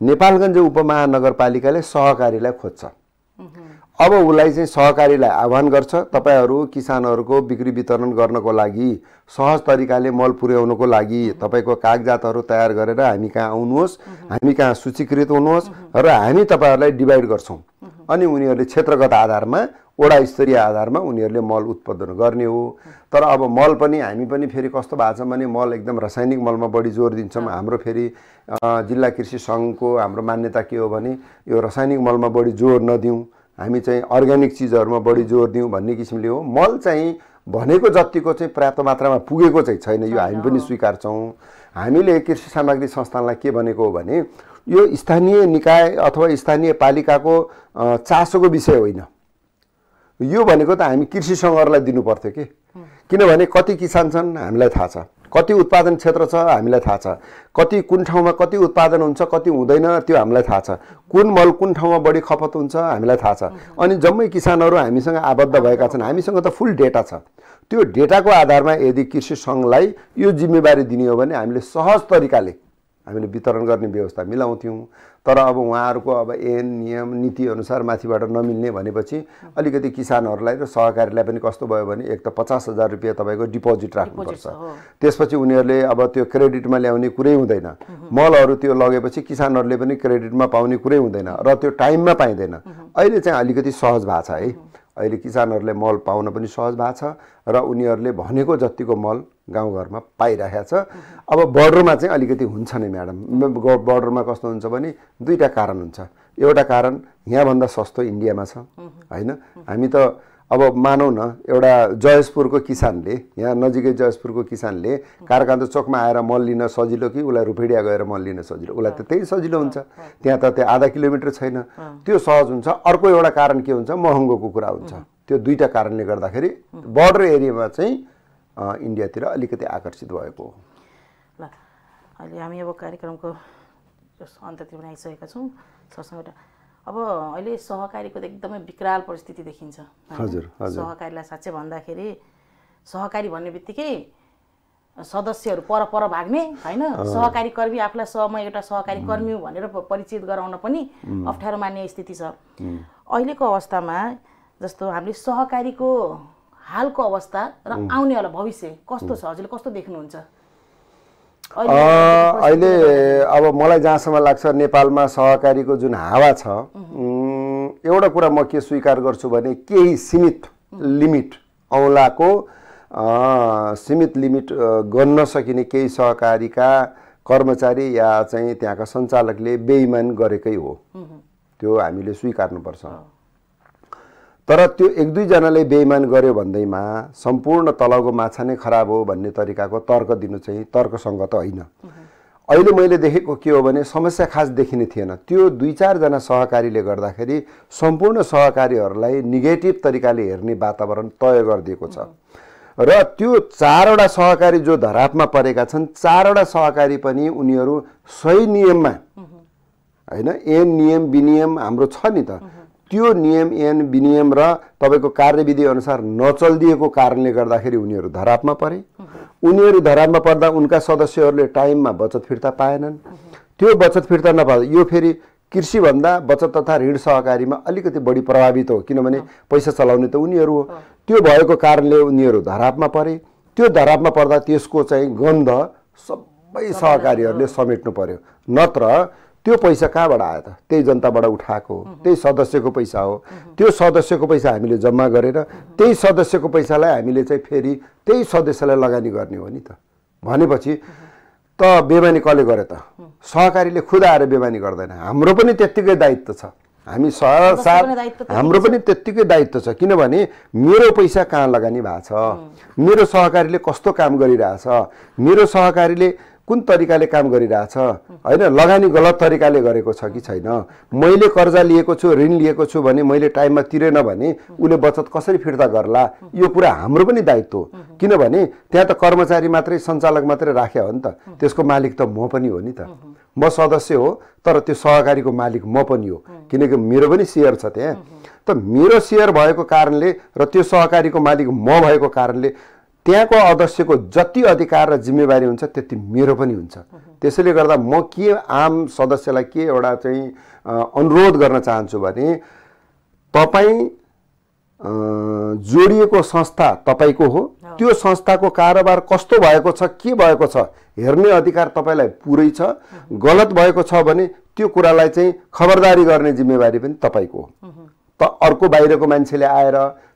नेपालगञ्ज उपमहानगरपालिकाले सहकारीलाई खोज्छ अब उसलाई चाहिँ सहकारीलाई आह्वान गर्छ तपाईँहरू किसानहरूको बिक्री वितरण गर्नको लागि सहज तरिकाले मल पुर्याउनको लागि तपाईँको कागजातहरू तयार गरेर हामी कहाँ आउनुहोस् हामी कहाँ सूचीकृत हुनुहोस् र हामी तपाईँहरूलाई डिभाइड गर्छौँ अनि उनीहरूले क्षेत्रगत आधारमा वडा स्तरीय आधारमा उनीहरूले मल उत्पादन गर्ने हो तर अब मल पनि हामी पनि फेरि कस्तो भएको छ भने मल एकदम रासायनिक मलमा बढी जोर दिन्छौँ हाम्रो फेरि जिल्ला कृषि सङ्घको हाम्रो मान्यता के हो भने यो रासायनिक मलमा बढी जोर नदिउँ हामी चाहिँ अर्ग्यानिक चिजहरूमा बढी जोड दिउँ भन्ने किसिमले हो मल चाहिँ भनेको जतिको चाहिँ पर्याप्त मात्रामा पुगेको चाहिँ छैन यो हामी पनि स्वीकार्छौँ हामीले कृषि सामग्री संस्थानलाई के भनेको हो भने यो स्थानीय निकाय अथवा स्थानीय पालिकाको चासोको विषय होइन यो भनेको त हामी कृषि सङ्घहरूलाई दिनुपर्थ्यो कि किनभने कति किसान छन् हामीलाई थाहा छ कति उत्पादन क्षेत्र छ हामीलाई थाहा छ कति कुन ठाउँमा कति उत्पादन हुन्छ कति हुँदैन त्यो हामीलाई थाहा छ कुन मल कुन ठाउँमा बढी खपत हुन्छ हामीलाई थाहा छ अनि जम्मै किसानहरू हामीसँग आबद्ध भएका छन् हामीसँग त फुल डेटा छ त्यो डेटाको आधारमा यदि कृषि सङ्घलाई यो जिम्मेवारी दिने हो भने हामीले सहज तरिकाले हामीले वितरण गर्ने व्यवस्था मिलाउँथ्यौँ तर अब उहाँहरूको अब एन नियम नीतिअनुसार माथिबाट नमिल्ने भनेपछि अलिकति किसानहरूलाई र सहकारीलाई पनि कस्तो भयो भने एक त पचास हजार रुपियाँ तपाईँको डिपोजिट राख्नुपर्छ त्यसपछि उनीहरूले अब त्यो क्रेडिटमा ल्याउने कुरै हुँदैन मलहरू त्यो लगेपछि किसानहरूले पनि क्रेडिटमा पाउने कुरै हुँदैन र त्यो टाइममा पाइँदैन अहिले चाहिँ अलिकति सहज भएको छ है अहिले किसानहरूले मल पाउन पनि सहज भएको छ र उनीहरूले भनेको जतिको मल गाउँघरमा पाइरहेको छ अब बर्डरमा चाहिँ अलिकति हुन्छ नै म्याडम बर्डरमा कस्तो हुन्छ भने दुईवटा कारण हुन्छ एउटा कारण यहाँभन्दा सस्तो इन्डियामा छ होइन हामी त अब मानौ न एउटा जयसपुरको किसानले यहाँ नजिकै जयसपुरको किसानले कारकान्त चोकमा आएर मल लिन सजिलो कि उसलाई रुफेडिया गएर मल लिन सजिलो उसलाई त त्यही सजिलो हुन्छ त्यहाँ त त्यो आधा किलोमिटर छैन त्यो सहज हुन्छ अर्को एउटा कारण के हुन्छ महँगोको कुरा हुन्छ त्यो दुईवटा कारणले गर्दाखेरि बर्डर एरियामा चाहिँ इन्डियातिर अलिकति आकर्षित भएको हो ल अहिले हामी अब कार्यक्रमको अन्ततिर आइसकेका छौँ सरसँग एउटा अब अहिले सहकारीको त एकदमै विकराल परिस्थिति देखिन्छ हजुर सहकारीलाई साँच्चै भन्दाखेरि सहकारी भन्ने बित्तिकै सदस्यहरू पर पर भाग्ने होइन सहकारी कर्मी आफूलाई सह म एउटा सहकारी कर्मी भनेर परिचित गराउन पनि अप्ठ्यारो मान्ने स्थिति छ अहिलेको अवस्थामा जस्तो हामीले सहकारीको हालको अवस्था र आउनेवाला भविष्य कस्तो छ हजुरले कस्तो देख्नुहुन्छ अहिले अब मलाई जहाँसम्म लाग्छ नेपालमा सहकारीको जुन हावा छ एउटा कुरा म के स्वीकार गर्छु भने केही सीमित लिमिट औँलाको सीमित लिमिट गर्न सकिने केही सहकारीका कर्मचारी या चाहिँ त्यहाँका सञ्चालकले बेइमान गरेकै हो त्यो हामीले स्वीकार्नुपर्छ तर त्यो एक दुईजनाले बेइमान गर्यो भन्दैमा सम्पूर्ण तलाउको माछा नै खराब हो भन्ने तरिकाको तर्क दिनु चाहिँ तर्कसङ्गत होइन अहिले मैले देखेको के हो भने समस्या खास देखिने थिएन त्यो दुई चारजना सहकारीले गर्दाखेरि सम्पूर्ण सहकारीहरूलाई निगेटिभ तरिकाले हेर्ने वातावरण तय गरिदिएको छ र त्यो चारवटा सहकारी जो धरापमा परेका छन् चारवटा सहकारी पनि उनीहरू सही नियममा होइन एन नियम विनियम हाम्रो छ नि त त्यो नियम एन विनियम र तपाईँको कार्यविधि अनुसार नचलिदिएको कारणले गर्दाखेरि उनीहरू धरापमा परे उनीहरू धरापमा पर्दा उनका सदस्यहरूले टाइममा बचत फिर्ता पाएनन् त्यो बचत फिर्ता नपा यो फेरि कृषिभन्दा बचत तथा ऋण सहकारीमा अलिकति बढी प्रभावित हो किनभने पैसा चलाउने त उनीहरू हो त्यो भएको कारणले उनीहरू धरापमा परे त्यो धरापमा पर्दा त्यसको चाहिँ गन्ध सबै सहकारीहरूले समेट्नु पर्यो नत्र त्यो पैसा कहाँबाट आयो त त्यही जनताबाट उठाएको हो त्यही सदस्यको पैसा हो त्यो सदस्यको पैसा हामीले जम्मा गरेर त्यही सदस्यको पैसालाई हामीले चाहिँ फेरि त्यही सदस्यलाई लगानी गर्ने हो नि त भनेपछि त बेमानी कसले गर्यो त सहकारीले खुद आएर बेमानी गर्दैन हाम्रो पनि त्यत्तिकै दायित्व छ हामी सह हाम्रो पनि त्यत्तिकै दायित्व छ किनभने मेरो पैसा कहाँ लगानी भएको छ मेरो सहकारीले कस्तो काम गरिरहेछ मेरो सहकारीले कुन तरिकाले काम गरिरहेछ होइन लगानी गलत तरिकाले गरेको छ कि छैन मैले कर्जा लिएको छु ऋण लिएको छु भने मैले टाइममा तिरेन भने उसले बचत कसरी फिर्ता गर्ला यो कुरा हाम्रो पनि दायित्व हो किनभने त्यहाँ त कर्मचारी मात्रै सञ्चालक मात्रै राख्यो हो नि त त्यसको मालिक त म पनि हो नि त म सदस्य हो तर त्यो सहकारीको मालिक म पनि हो किनकि मेरो पनि सेयर छ त्यहाँ त मेरो सेयर भएको कारणले र त्यो सहकारीको मालिक म भएको कारणले त्यहाँको अध्यक्षको जति अधिकार र जिम्मेवारी हुन्छ त्यति मेरो पनि हुन्छ त्यसैले गर्दा म के आम सदस्यलाई के एउटा चाहिँ अनुरोध गर्न चाहन्छु भने तपाईँ जोडिएको संस्था तपाईँको हो त्यो संस्थाको कारोबार कस्तो भएको छ के भएको छ हेर्ने अधिकार तपाईँलाई पुरै छ गलत भएको छ भने त्यो कुरालाई चाहिँ खबरदारी गर्ने जिम्मेवारी पनि तपाईँको हो त अर्को बाहिरको मान्छेले आएर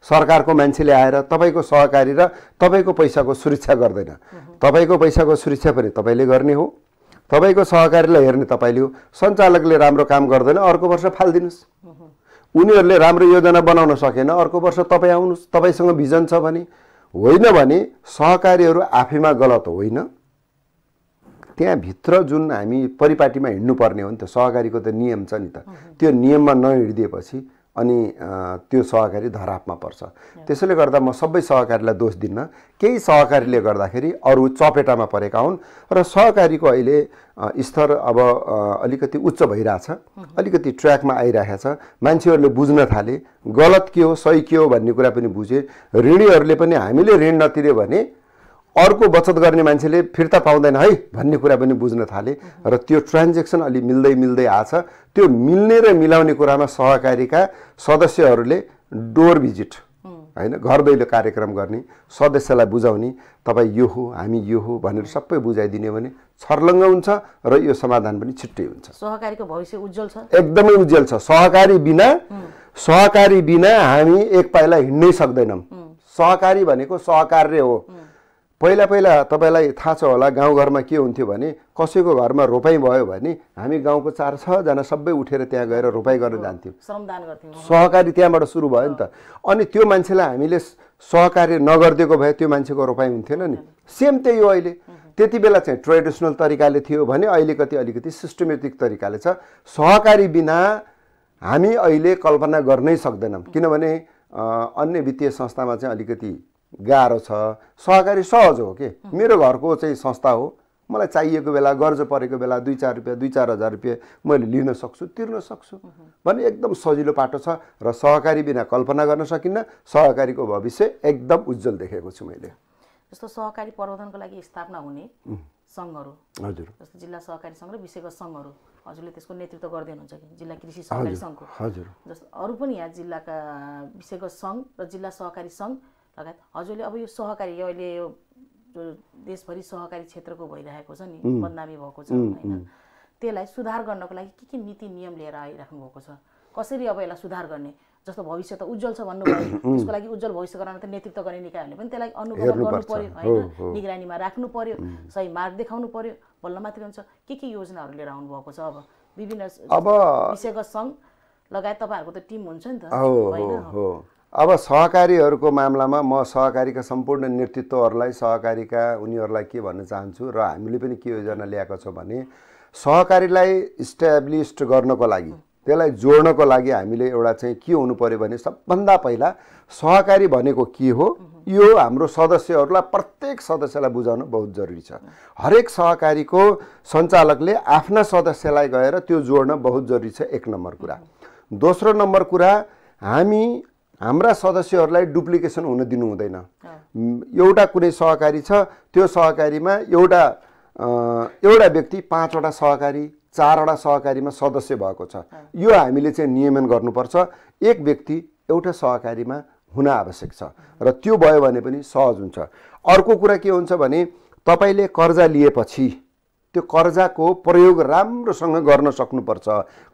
सरकारको मान्छेले आएर तपाईँको सहकारी र तपाईँको पैसाको सुरक्षा गर्दैन तपाईँको पैसाको सुरक्षा पनि तपाईँले गर्ने हो तपाईँको सहकारीलाई हेर्ने तपाईँले हो सञ्चालकले राम्रो काम गर्दैन अर्को वर्ष फालिदिनुहोस् उनीहरूले राम्रो योजना बनाउन सकेन अर्को वर्ष तपाईँ आउनुहोस् तपाईँसँग भिजन छ भने होइन भने सहकारीहरू आफैमा गलत होइन त्यहाँभित्र जुन हामी परिपाटीमा हिँड्नुपर्ने हो नि त सहकारीको त नियम छ नि त त्यो नियममा नहिँडिदिएपछि अनि त्यो सहकारी धरापमा पर्छ त्यसैले गर्दा म सबै सहकारीलाई दोष दिन्न केही सहकारीले गर्दाखेरि अरू चपेटामा परेका हुन् र सहकारीको अहिले स्तर अब अलिकति उच्च भइरहेछ अलिकति ट्र्याकमा आइरहेको छ मान्छेहरूले बुझ्न थाले गलत के हो सही के हो भन्ने कुरा पनि बुझे ऋणीहरूले पनि हामीले ऋण नतिर्यो भने अर्को बचत गर्ने मान्छेले फिर्ता पाउँदैन है भन्ने कुरा पनि बुझ्न थाले र त्यो ट्रान्जेक्सन अलि मिल्दै मिल्दै आछ त्यो मिल्ने र मिलाउने कुरामा सहकारीका सदस्यहरूले डोर भिजिट होइन घर दैलो कार्यक्रम गर्ने सदस्यलाई बुझाउने तपाईँ यो हो हामी यो हो भनेर सबै बुझाइदिने भने छर्लङ्ग हुन्छ र यो समाधान पनि छिट्टै हुन्छ सहकारीको भविष्य उज्जवल छ एकदमै उज्जवल छ सहकारी बिना सहकारी बिना हामी एक पाइला हिँड्नै सक्दैनौँ सहकारी भनेको सहकार्य हो पहिला पहिला तपाईँलाई थाहा छ होला गाउँघरमा के हुन्थ्यो भने कसैको घरमा रोपाइँ भयो भने हामी गाउँको चार छजना सबै उठेर त्यहाँ गएर रोपाइ गर्न जान्थ्यौँ सहकारी त्यहाँबाट सुरु भयो नि त अनि त्यो मान्छेलाई हामीले सहकारी नगरिदिएको भए त्यो मान्छेको रोपाइ हुन्थेन नि सेम त्यही हो अहिले त्यति बेला चाहिँ ट्रेडिसनल तरिकाले थियो भने अहिले कति अलिकति सिस्टमेटिक तरिकाले छ सहकारी बिना हामी अहिले कल्पना गर्नै सक्दैनौँ किनभने अन्य वित्तीय संस्थामा चाहिँ अलिकति गाह्रो छ सहकारी सहज हो कि मेरो घरको चाहिँ संस्था हो मलाई चाहिएको बेला गर्ज परेको बेला दुई चार रुपियाँ दुई चार हजार रुपियाँ मैले लिन सक्छु तिर्न सक्छु भन्ने एकदम सजिलो पाटो छ र सहकारी बिना कल्पना गर्न सकिन्न सहकारीको भविष्य एकदम उज्जवल देखेको छु मैले जस्तो सहकारी प्रबन्धनको लागि स्थापना हुने सङ्घहरू हजुर जस्तो जिल्ला सहकारी सङ्घ र विषयगत सङ्घहरू हजुरले त्यसको नेतृत्व गर्दै हुनुहुन्छ कि जिल्ला कृषि सहकारी सङ्घको हजुर जस्तो अरू पनि यहाँ जिल्लाका विषयगत सङ्घ र जिल्ला सहकारी सङ्घ लगायत हजुरले अब यो सहकारी अहिले यो देशभरि सहकारी क्षेत्रको भइरहेको छ नि बदनामी भएको छ होइन त्यसलाई सुधार गर्नको लागि के के नीति नियम लिएर आइराख्नु भएको छ कसरी अब यसलाई सुधार गर्ने जस्तो भविष्य त उज्जवल छ भन्नुभयो त्यसको लागि उज्जवल भविष्य गराउन त नेतृत्व गर्ने निकायहरूले पनि त्यसलाई अनुगमन गर्नु पर्यो होइन निगरानीमा राख्नु पर्यो सही मार्ग देखाउनु पर्यो बल्ल मात्रै हुन्छ के के योजनाहरू लिएर आउनु भएको छ अब विभिन्न विषयगत सङ्घ लगायत तपाईँहरूको त टिम हुन्छ नि त होइन अब सहकारीहरूको मामलामा म सहकारीका सम्पूर्ण नेतृत्वहरूलाई सहकारीका उनीहरूलाई के भन्न चाहन्छु र हामीले पनि के योजना ल्याएको छौँ भने सहकारीलाई इस्ट्याब्लिस्ड गर्नको लागि त्यसलाई जोड्नको लागि हामीले एउटा चाहिँ के हुनु पऱ्यो भने सबभन्दा पहिला सहकारी भनेको के हो यो हाम्रो सदस्यहरूलाई प्रत्येक सदस्यलाई बुझाउनु बहुत जरुरी छ हरेक सहकारीको सञ्चालकले आफ्ना सदस्यलाई गएर त्यो जोड्न बहुत जरुरी छ एक नम्बर कुरा दोस्रो नम्बर कुरा हामी हाम्रा सदस्यहरूलाई डुप्लिकेसन हुन दिनु हुँदैन एउटा कुनै सहकारी छ त्यो सहकारीमा एउटा एउटा व्यक्ति पाँचवटा सहकारी चारवटा सहकारीमा सदस्य भएको छ यो हामीले चाहिँ नियमन गर्नुपर्छ एक व्यक्ति एउटा सहकारीमा हुन आवश्यक छ र त्यो भयो भने पनि सहज हुन्छ अर्को कुरा के हुन्छ भने तपाईँले कर्जा लिएपछि त्यो कर्जाको प्रयोग राम्रोसँग गर्न सक्नुपर्छ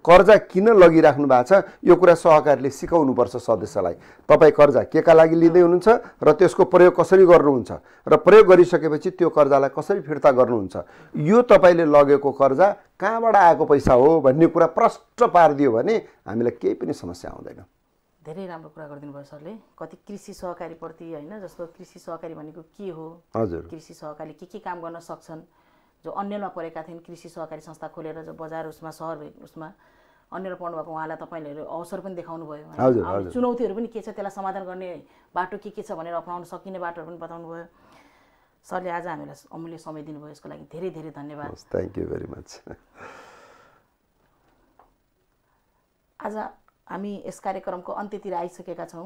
कर्जा किन लगिराख्नु भएको छ यो कुरा सहकारीले सिकाउनुपर्छ सदस्यलाई तपाईँ कर्जा के का लागि लिँदै हुनुहुन्छ र त्यसको प्रयोग कसरी गर्नुहुन्छ र प्रयोग गरिसकेपछि त्यो कर्जालाई कसरी फिर्ता गर्नुहुन्छ यो तपाईँले लगेको कर्जा कहाँबाट आएको पैसा हो भन्ने कुरा प्रष्ट पारिदियो भने हामीलाई केही पनि समस्या आउँदैन धेरै राम्रो कुरा गरिदिनु भयो सरले कति कृषि सहकारीप्रति होइन जस्तो कृषि सहकारी भनेको के हो हजुर कृषि सहकारीले के के काम गर्न सक्छन् जो अन्यलमा परेका थिइन् कृषि सहकारी संस्था खोलेर जो बजार उसमा सहर उसमा अन्यलमा पढ्नुभएको उहाँलाई तपाईँले अवसर पनि देखाउनु भयो चुनौतीहरू पनि के छ त्यसलाई समाधान गर्ने बाटो के के छ भनेर अप्नाउन सकिने बाटोहरू पनि बताउनु भयो सरले आज हामीलाई अमूल्य समय दिनुभयो यसको लागि धेरै धेरै धन्यवाद थ्याङ्क यू भेरी मच आज हामी यस कार्यक्रमको अन्त्यतिर आइसकेका छौँ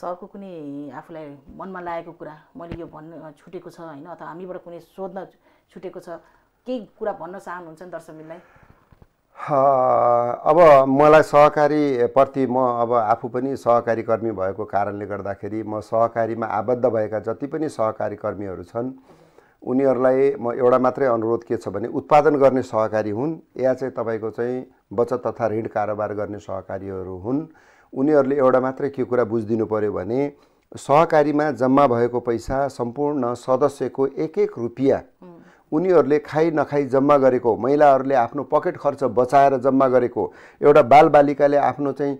सरको कुनै आफूलाई मनमा लागेको कुरा मैले यो भन्नु छुटेको छ होइन अथवा हामीबाट कुनै सोध्न छुटेको छ केही कुरा भन्न चाहनुहुन्छ नि दर्शकलाई अब मलाई सहकारी प्रति म अब आफू पनि सहकारी कर्मी भएको कारणले गर्दाखेरि म सहकारीमा आबद्ध भएका जति पनि सहकारी कर्मीहरू छन् उनीहरूलाई म एउटा मात्रै अनुरोध के छ भने उत्पादन गर्ने सहकारी हुन् या चाहिँ तपाईँको चाहिँ बचत तथा ऋण कारोबार गर्ने सहकारीहरू हुन् उनीहरूले एउटा मात्रै के कुरा बुझिदिनु पऱ्यो भने सहकारीमा जम्मा भएको पैसा सम्पूर्ण सदस्यको एक एक रुपियाँ उनीहरूले खाइ नखाइ जम्मा गरेको महिलाहरूले आफ्नो पकेट खर्च बचाएर जम्मा गरेको एउटा बालबालिकाले आफ्नो चाहिँ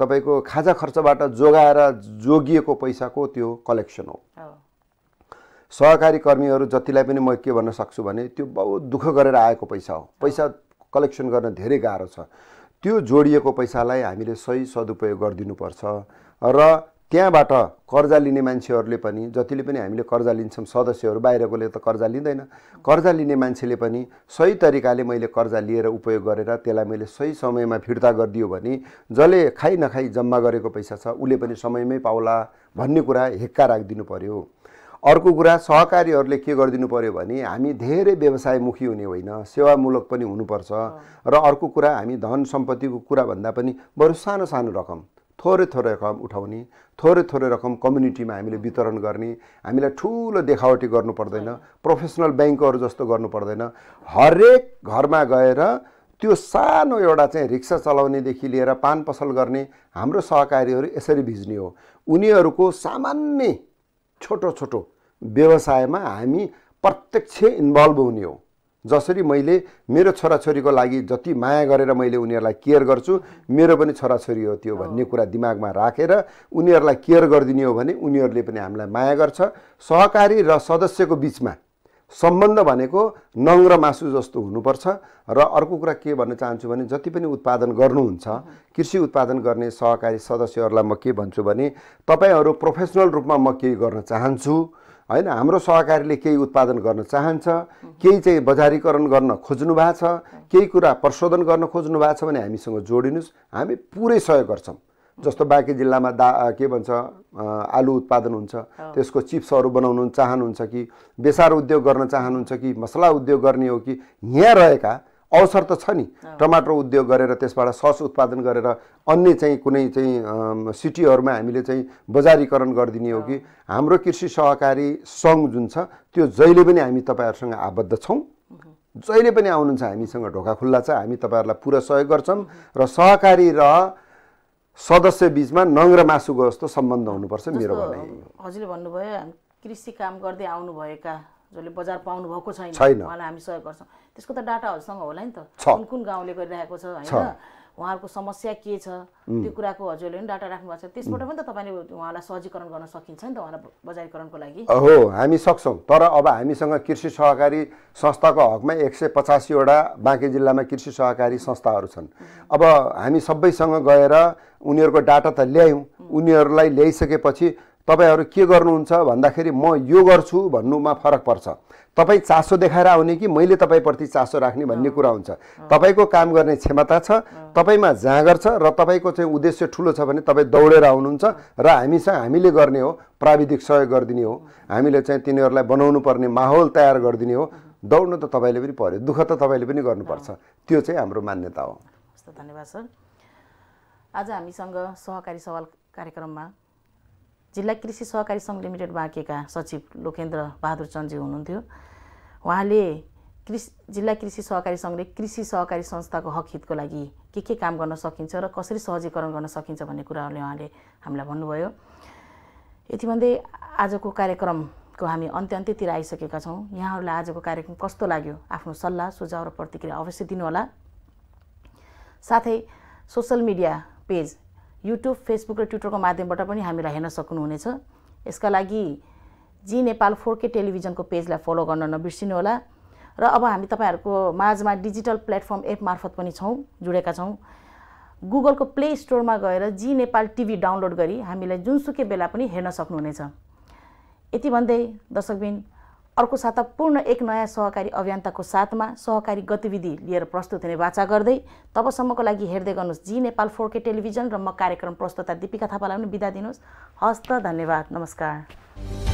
तपाईँको खाजा खर्चबाट जोगाएर जोगिएको पैसाको त्यो कलेक्सन हो सहकारी कर्मीहरू जतिलाई पनि म के भन्न सक्छु भने त्यो बहुत दुःख गरेर आएको पैसा हो पैसा कलेक्सन गर्न धेरै गाह्रो छ त्यो जोडिएको पैसालाई हामीले सही सदुपयोग गरिदिनुपर्छ र त्यहाँबाट कर्जा लिने मान्छेहरूले पनि जतिले पनि हामीले कर्जा लिन्छौँ सदस्यहरू बाहिरकोले त कर्जा लिँदैन कर्जा लिने मान्छेले पनि सही तरिकाले मैले कर्जा लिएर उपयोग गरेर त्यसलाई मैले सही समयमा फिर्ता गरिदियो भने जसले खाइ नखाइ जम्मा गरेको पैसा छ उसले पनि समयमै पाउला भन्ने कुरा हेक्का राखिदिनु पऱ्यो अर्को कुरा सहकारीहरूले के गरिदिनु पऱ्यो भने हामी धेरै व्यवसायमुखी हुने होइन सेवामूलक पनि हुनुपर्छ र अर्को कुरा हामी धन सम्पत्तिको कुराभन्दा पनि बरु सानो सानो रकम थोरै थोरै रकम उठाउने थोरै थोरै रकम कम्युनिटीमा हामीले वितरण गर्ने हामीलाई ठुलो देखावटी गर्नु पर्दैन प्रोफेसनल ब्याङ्कहरू जस्तो गर्नु पर्दैन हरेक घरमा गएर त्यो सानो एउटा चाहिँ रिक्सा चलाउनेदेखि लिएर पान पसल गर्ने हाम्रो सहकारीहरू यसरी भिज्ने हो उनीहरूको सामान्य छोटो छोटो व्यवसायमा हामी प्रत्यक्ष इन्भल्भ हुने हो जसरी मैले मेरो छोराछोरीको लागि जति माया गरेर मैले उनीहरूलाई केयर गर्छु मेरो पनि छोराछोरी हो त्यो भन्ने कुरा दिमागमा राखेर उनीहरूलाई केयर गरिदिने हो भने उनीहरूले पनि हामीलाई माया गर्छ सहकारी र सदस्यको बिचमा सम्बन्ध भनेको नङ र मासु जस्तो हुनुपर्छ र अर्को कुरा के भन्न चाहन्छु भने जति पनि उत्पादन गर्नुहुन्छ कृषि उत्पादन गर्ने सहकारी सदस्यहरूलाई म के भन्छु भने तपाईँहरू प्रोफेसनल रूपमा म केही गर्न चाहन्छु होइन हाम्रो सहकारीले केही उत्पादन गर्न चाहन्छ केही चाहिँ बजारीकरण गर्न खोज्नु भएको छ केही कुरा प्रशोधन गर्न खोज्नु भएको छ भने हामीसँग जोडिनुहोस् हामी पुरै सहयोग गर्छौँ जस्तो बाँकी जिल्लामा दा के भन्छ आलु उत्पादन हुन्छ त्यसको चिप्सहरू बनाउनु चाहनुहुन्छ कि बेसार उद्योग गर्न चाहनुहुन्छ कि मसला उद्योग गर्ने हो कि यहाँ रहेका अवसर त छ नि टमाटर उद्योग गरेर त्यसबाट सस उत्पादन गरेर अन्य चाहिँ कुनै चाहिँ सिटीहरूमा हामीले चाहिँ बजारीकरण गरिदिने हो कि हाम्रो कृषि सहकारी सङ्घ जुन छ त्यो जहिले पनि हामी तपाईँहरूसँग आबद्ध छौँ जहिले पनि आउनुहुन्छ हामीसँग ढोका खुल्ला छ हामी तपाईँहरूलाई पुरा सहयोग गर्छौँ र सहकारी र सदस्य बिचमा नङ र मासुको जस्तो सम्बन्ध हुनुपर्छ मेरो भनाइ हजुरले भन्नुभयो कृषि काम गर्दै आउनुभएका जसले बजार पाउनु भएको छैन उहाँलाई हामी सहयोग गर्छौँ त्यसको त डाटाहरूसँग होला नि त कुन कुन गाउँले गरिरहेको छ होइन उहाँहरूको समस्या के छ त्यो कुराको हजुरले पनि डाटा राख्नु भएको छ त्यसबाट पनि त तपाईँले उहाँलाई सहजीकरण गर्न सकिन्छ नि त उहाँलाई बजारीकरणको लागि हो हामी सक्छौँ तर अब हामीसँग कृषि सहकारी संस्थाको हकमा एक सय पचासीवटा बाँकी जिल्लामा कृषि सहकारी संस्थाहरू छन् अब हामी सबैसँग गएर उनीहरूको डाटा त ल्यायौँ उनीहरूलाई ल्याइसकेपछि तपाईँहरू के गर्नुहुन्छ भन्दाखेरि म यो गर्छु भन्नुमा फरक पर्छ तपाईँ चासो देखाएर आउने कि मैले तपाईँप्रति चासो राख्ने भन्ने कुरा हुन्छ तपाईँको काम गर्ने क्षमता छ तपाईँमा जाँगर छ र तपाईँको चाहिँ उद्देश्य ठुलो छ भने तपाईँ दौडेर आउनुहुन्छ र हामीसँग हामीले गर्ने हो प्राविधिक सहयोग गरिदिने हो हामीले चाहिँ तिनीहरूलाई बनाउनु पर्ने माहौल तयार गरिदिने हो दौड्नु त तपाईँले पनि पऱ्यो दुःख त तपाईँले पनि गर्नुपर्छ त्यो चाहिँ हाम्रो मान्यता हो धन्यवाद सर आज हामीसँग सहकारी सवाल कार्यक्रममा जिल्ला कृषि सहकारी सङ्घ लिमिटेड बाँकेका सचिव लोकेन्द्र बहादुर चन्दी हुनुहुन्थ्यो उहाँले कृषि जिल्ला कृषि सहकारी सङ्घले कृषि सहकारी संस्थाको हक हितको लागि के के काम गर्न सकिन्छ र कसरी सहजीकरण गर्न सकिन्छ भन्ने कुराहरूले उहाँले हामीलाई भन्नुभयो यति आजको कार्यक्रमको हामी अन्त्य अन्त्यतिर आइसकेका छौँ यहाँहरूलाई आजको कार्यक्रम कस्तो लाग्यो आफ्नो सल्लाह सुझाव र प्रतिक्रिया अवश्य दिनुहोला साथै social media page YouTube Facebook र ट्विटरको माध्यमबाट पनि हामीलाई हेर्न सक्नुहुनेछ यसका लागि जी नेपाल फोर के टेलिभिजनको पेजलाई फलो गर्न नबिर्सिनुहोला र अब हामी तपाईँहरूको माझमा डिजिटल प्लेटफर्म एप मार्फत पनि छौँ जुडेका छौँ गुगलको प्ले स्टोरमा गएर जी नेपाल टिभी डाउनलोड गरी हामीलाई जुनसुकै बेला पनि हेर्न सक्नुहुनेछ यति भन्दै दर्शकबिन अर्को साता पूर्ण एक नयाँ सहकारी अभियन्ताको साथमा सहकारी गतिविधि लिएर प्रस्तुत हुने बाचा गर्दै तबसम्मको लागि हेर्दै गर्नुहोस् G Nepal four K television र म कार्यक्रम प्रस्तुता दिपिका थापालाई पनि बिदा दिनुहोस् हस्त धन्यवाद नमस्कार